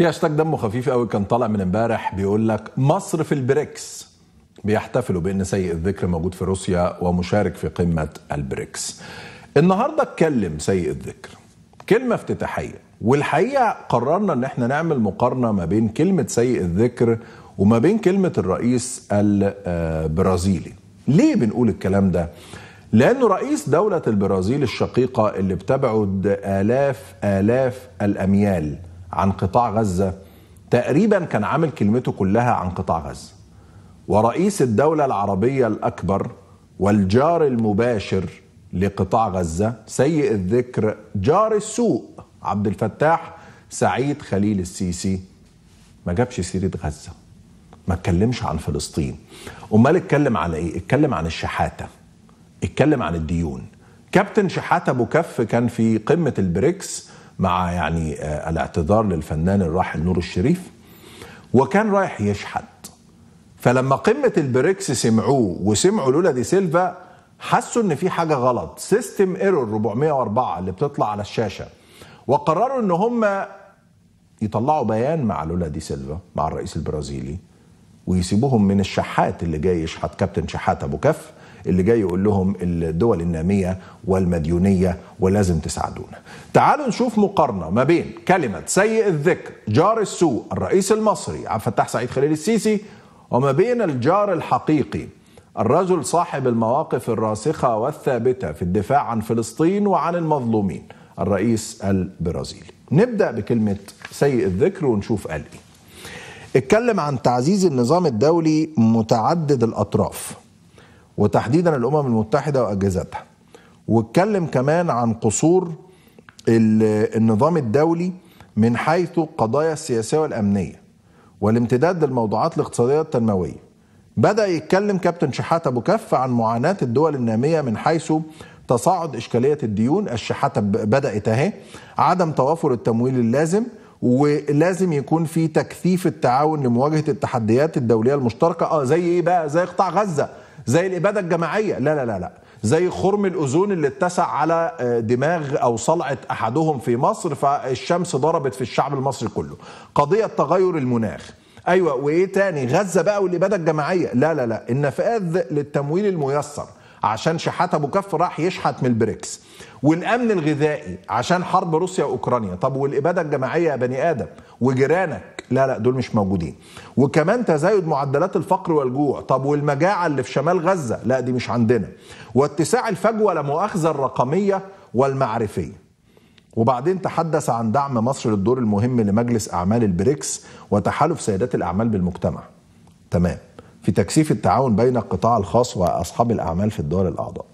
في هاشتاج دمه خفيف قوي كان طالع من امبارح بيقول لك مصر في البريكس بيحتفلوا بان سيء الذكر موجود في روسيا ومشارك في قمه البريكس. النهارده اتكلم سيء الذكر كلمه افتتاحيه والحقيقه قررنا ان احنا نعمل مقارنه ما بين كلمه سيء الذكر وما بين كلمه الرئيس البرازيلي. ليه بنقول الكلام ده؟ لانه رئيس دوله البرازيل الشقيقه اللي بتبعد الاف الاف الاميال عن قطاع غزة تقريبا كان عامل كلمته كلها عن قطاع غزة ورئيس الدولة العربية الأكبر والجار المباشر لقطاع غزة سيء الذكر جار السوء عبد الفتاح سعيد خليل السيسي ما جابش سيرة غزة ما اتكلمش عن فلسطين امال اتكلم على ايه اتكلم عن الشحاتة اتكلم عن الديون كابتن شحاتة ابو كف كان في قمة البريكس مع يعني آه، الاعتذار للفنان الراحل نور الشريف وكان رايح يشحت فلما قمه البريكس سمعوه وسمعوا لولا دي سيلفا حسوا ان في حاجه غلط سيستم ايرور 404 اللي بتطلع على الشاشه وقرروا ان هم يطلعوا بيان مع لولا دي سيلفا مع الرئيس البرازيلي ويسيبوهم من الشحات اللي جاي يشحت كابتن شحات ابو كف اللي جاي يقول لهم الدول النامية والمديونية ولازم تساعدونا تعالوا نشوف مقارنة ما بين كلمة سيء الذكر جار السوء الرئيس المصري عبد الفتاح سعيد خليل السيسي وما بين الجار الحقيقي الرجل صاحب المواقف الراسخة والثابتة في الدفاع عن فلسطين وعن المظلومين الرئيس البرازيلي نبدأ بكلمة سيء الذكر ونشوف قال إيه اتكلم عن تعزيز النظام الدولي متعدد الأطراف وتحديدا الامم المتحده واجهزتها واتكلم كمان عن قصور النظام الدولي من حيث القضايا السياسيه والامنيه والامتداد للموضوعات الاقتصاديه التنمويه بدا يتكلم كابتن شحاته ابو كف عن معاناه الدول الناميه من حيث تصاعد اشكاليه الديون الشحاته بدات اهي عدم توافر التمويل اللازم ولازم يكون في تكثيف التعاون لمواجهه التحديات الدوليه المشتركه اه زي ايه بقى زي قطاع غزه زي الاباده الجماعيه لا لا لا لا زي خرم الاوزون اللي اتسع على آه، دماغ او صلعه احدهم في مصر فالشمس ضربت في الشعب المصري كله قضيه تغير المناخ ايوه وايه تاني غزه بقى والاباده الجماعيه لا لا لا النفاذ للتمويل الميسر عشان شحات ابو كف راح يشحت من البريكس والامن الغذائي عشان حرب روسيا واوكرانيا طب والاباده الجماعيه يا بني ادم وجيرانك لا لا دول مش موجودين وكمان تزايد معدلات الفقر والجوع طب والمجاعة اللي في شمال غزة لا دي مش عندنا واتساع الفجوة لمؤاخذة الرقمية والمعرفية وبعدين تحدث عن دعم مصر للدور المهم لمجلس أعمال البريكس وتحالف سيدات الأعمال بالمجتمع تمام في تكثيف التعاون بين القطاع الخاص وأصحاب الأعمال في الدول الأعضاء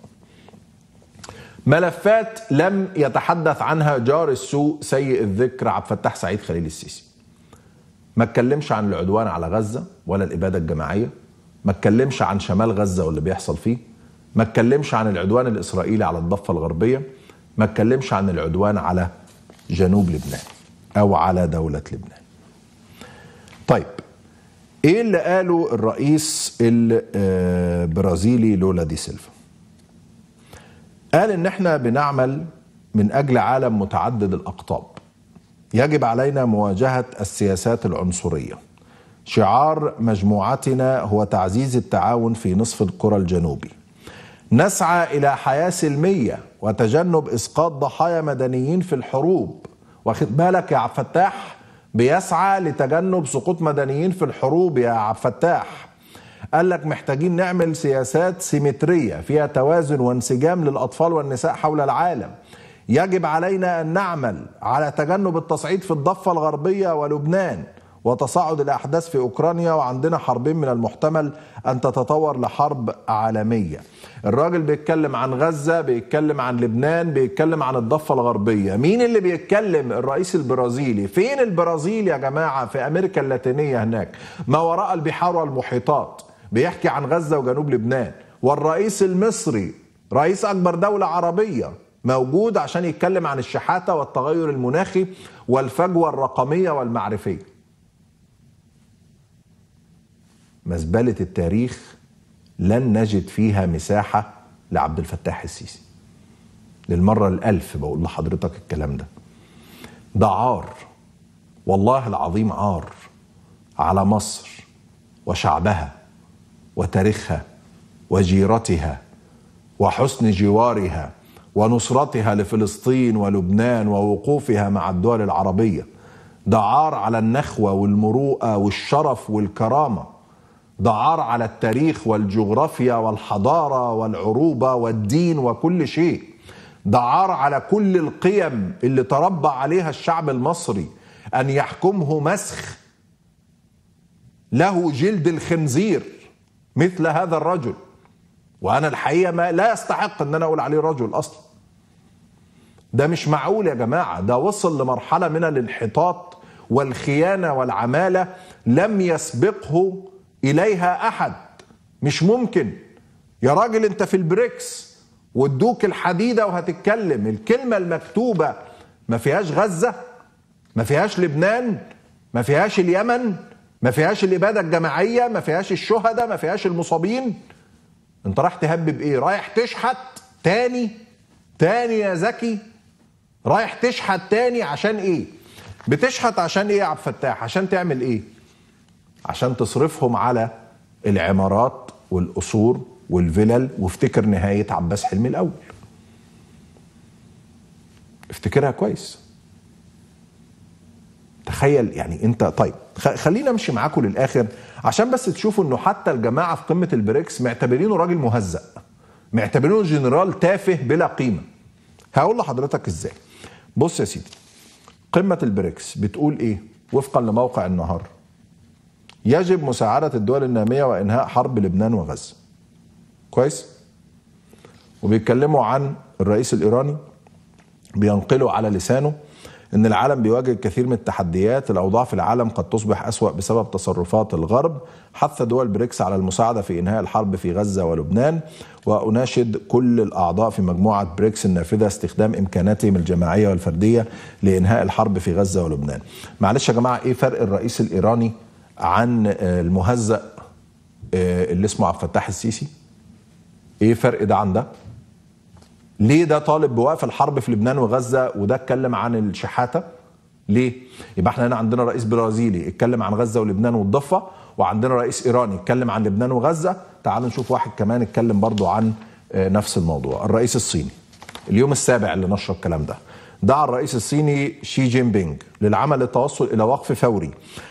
ملفات لم يتحدث عنها جار السوء سيء الذكر عبد الفتاح سعيد خليل السيسي ما اتكلمش عن العدوان على غزة ولا الإبادة الجماعية ما اتكلمش عن شمال غزة واللي بيحصل فيه ما اتكلمش عن العدوان الإسرائيلي على الضفة الغربية ما اتكلمش عن العدوان على جنوب لبنان أو على دولة لبنان طيب ايه اللي قاله الرئيس البرازيلي لولا دي سيلفا قال ان احنا بنعمل من اجل عالم متعدد الاقطاب يجب علينا مواجهه السياسات العنصريه شعار مجموعتنا هو تعزيز التعاون في نصف الكره الجنوبي نسعى الى حياه سلميه وتجنب اسقاط ضحايا مدنيين في الحروب واخد بالك يا عبد الفتاح بيسعى لتجنب سقوط مدنيين في الحروب يا عبد الفتاح قال لك محتاجين نعمل سياسات سيمتريه فيها توازن وانسجام للاطفال والنساء حول العالم يجب علينا أن نعمل على تجنب التصعيد في الضفة الغربية ولبنان وتصاعد الأحداث في أوكرانيا وعندنا حربين من المحتمل أن تتطور لحرب عالمية الراجل بيتكلم عن غزة بيتكلم عن لبنان بيتكلم عن الضفة الغربية مين اللي بيتكلم الرئيس البرازيلي فين البرازيل يا جماعة في أمريكا اللاتينية هناك ما وراء البحار والمحيطات بيحكي عن غزة وجنوب لبنان والرئيس المصري رئيس أكبر دولة عربية موجود عشان يتكلم عن الشحاته والتغير المناخي والفجوه الرقميه والمعرفيه. مزبله التاريخ لن نجد فيها مساحه لعبد الفتاح السيسي. للمره الالف بقول لحضرتك الكلام ده. ده عار والله العظيم عار على مصر وشعبها وتاريخها وجيرتها وحسن جوارها ونصرتها لفلسطين ولبنان ووقوفها مع الدول العربيه ده عار على النخوه والمروءه والشرف والكرامه ده عار على التاريخ والجغرافيا والحضاره والعروبه والدين وكل شيء ده عار على كل القيم اللي تربى عليها الشعب المصري ان يحكمه مسخ له جلد الخنزير مثل هذا الرجل وانا الحقيقه ما لا يستحق ان انا اقول عليه رجل اصلا ده مش معقول يا جماعة ده وصل لمرحلة من الانحطاط والخيانة والعمالة لم يسبقه إليها أحد مش ممكن يا راجل أنت في البريكس وادوك الحديدة وهتتكلم الكلمة المكتوبة ما فيهاش غزة ما فيهاش لبنان ما فيهاش اليمن ما فيهاش الإبادة الجماعية ما فيهاش الشهداء ما فيهاش المصابين انت رايح تهب بايه رايح تشحت تاني تاني يا زكي رايح تشحت تاني عشان ايه بتشحت عشان ايه يا عبد الفتاح عشان تعمل ايه عشان تصرفهم على العمارات والقصور والفلل وافتكر نهايه عباس حلمي الاول افتكرها كويس تخيل يعني انت طيب خلينا امشي معاكم للاخر عشان بس تشوفوا انه حتى الجماعه في قمه البريكس معتبرينه راجل مهزأ معتبرينه جنرال تافه بلا قيمه هقول لحضرتك ازاي بص يا سيدي قمة البريكس بتقول ايه وفقا لموقع النهار يجب مساعدة الدول النامية وإنهاء حرب لبنان وغزة كويس وبيتكلموا عن الرئيس الإيراني بينقلوا على لسانه ان العالم بيواجه الكثير من التحديات الاوضاع في العالم قد تصبح اسوا بسبب تصرفات الغرب حث دول بريكس على المساعده في انهاء الحرب في غزه ولبنان واناشد كل الاعضاء في مجموعه بريكس النافذه استخدام امكاناتهم الجماعيه والفرديه لانهاء الحرب في غزه ولبنان معلش يا جماعه ايه فرق الرئيس الايراني عن المهزأ آه، اللي اسمه عبد الفتاح السيسي ايه فرق ده عن ده ليه ده طالب بوقف الحرب في لبنان وغزه وده اتكلم عن الشحاته ليه يبقى احنا هنا عندنا رئيس برازيلي اتكلم عن غزه ولبنان والضفه وعندنا رئيس ايراني اتكلم عن لبنان وغزه تعالوا نشوف واحد كمان اتكلم برضو عن آه، نفس الموضوع الرئيس الصيني اليوم السابع اللي نشر الكلام ده دعا الرئيس الصيني شي جين بينج للعمل للتوصل الى وقف فوري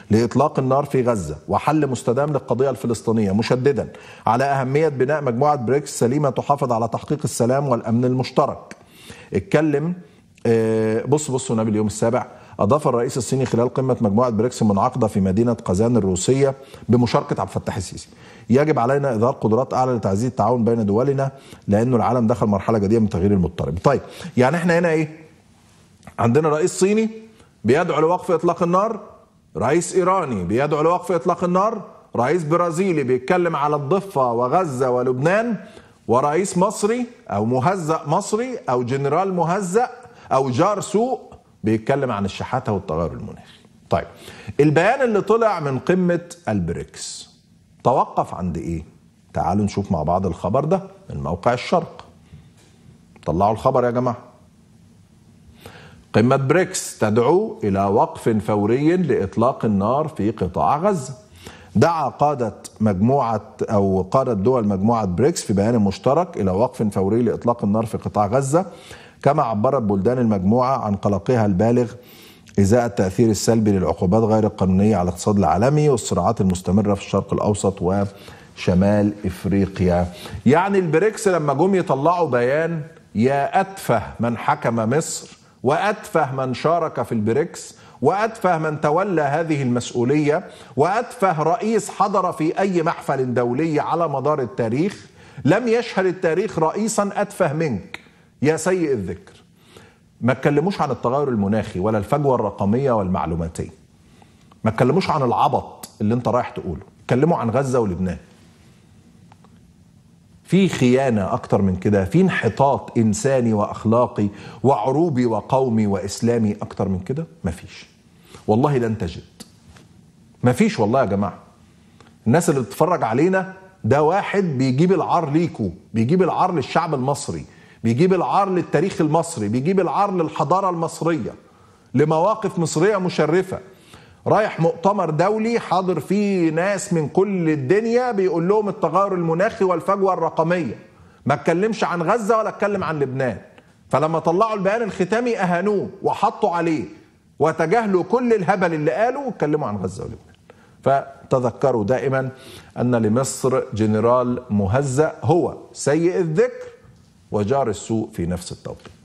لاطلاق النار في غزه وحل مستدام للقضيه الفلسطينيه مشددا على اهميه بناء مجموعه بريكس سليمه تحافظ على تحقيق السلام والامن المشترك. اتكلم آه، بص بص هنا باليوم السابع أضاف الرئيس الصيني خلال قمة مجموعة بريكس المنعقدة في مدينة قزان الروسية بمشاركة عبد الفتاح السيسي. يجب علينا إظهار قدرات أعلى لتعزيز التعاون بين دولنا لأنه العالم دخل مرحلة جديدة من التغيير المضطرب. طيب يعني إحنا هنا إيه؟ عندنا رئيس صيني بيدعو لوقف اطلاق النار رئيس ايراني بيدعو لوقف اطلاق النار رئيس برازيلي بيتكلم على الضفه وغزه ولبنان ورئيس مصري او مهزأ مصري او جنرال مهزأ او جار سوء بيتكلم عن الشحاته والتغير المناخي. طيب البيان اللي طلع من قمه البريكس توقف عند ايه؟ تعالوا نشوف مع بعض الخبر ده من موقع الشرق. طلعوا الخبر يا جماعه. قمة بريكس تدعو إلى وقف فوري لإطلاق النار في قطاع غزة دعا قادة مجموعة أو قادة دول مجموعة بريكس في بيان مشترك إلى وقف فوري لإطلاق النار في قطاع غزة كما عبرت بلدان المجموعة عن قلقها البالغ إزاء التأثير السلبي للعقوبات غير القانونية على الاقتصاد العالمي والصراعات المستمرة في الشرق الأوسط وشمال إفريقيا يعني البريكس لما جم يطلعوا بيان يا أتفه من حكم مصر وأتفه من شارك في البريكس وأتفه من تولى هذه المسؤولية وأتفه رئيس حضر في أي محفل دولي على مدار التاريخ لم يشهد التاريخ رئيسا أتفه منك يا سيء الذكر ما تكلموش عن التغير المناخي ولا الفجوة الرقمية والمعلوماتية ما تكلموش عن العبط اللي انت رايح تقوله تكلموا عن غزة ولبنان في خيانة أكتر من كده في انحطاط إنساني وأخلاقي وعروبي وقومي وإسلامي أكتر من كده مفيش والله لن تجد مفيش والله يا جماعة الناس اللي بتتفرج علينا ده واحد بيجيب العار ليكو بيجيب العار للشعب المصري بيجيب العار للتاريخ المصري بيجيب العار للحضارة المصرية لمواقف مصرية مشرفة رايح مؤتمر دولي حاضر فيه ناس من كل الدنيا بيقول لهم التغير المناخي والفجوه الرقميه ما اتكلمش عن غزه ولا اتكلم عن لبنان فلما طلعوا البيان الختامي اهانوه وحطوا عليه وتجاهلوا كل الهبل اللي قالوا واتكلموا عن غزه ولبنان فتذكروا دائما ان لمصر جنرال مهزأ هو سيء الذكر وجار السوء في نفس التوقيت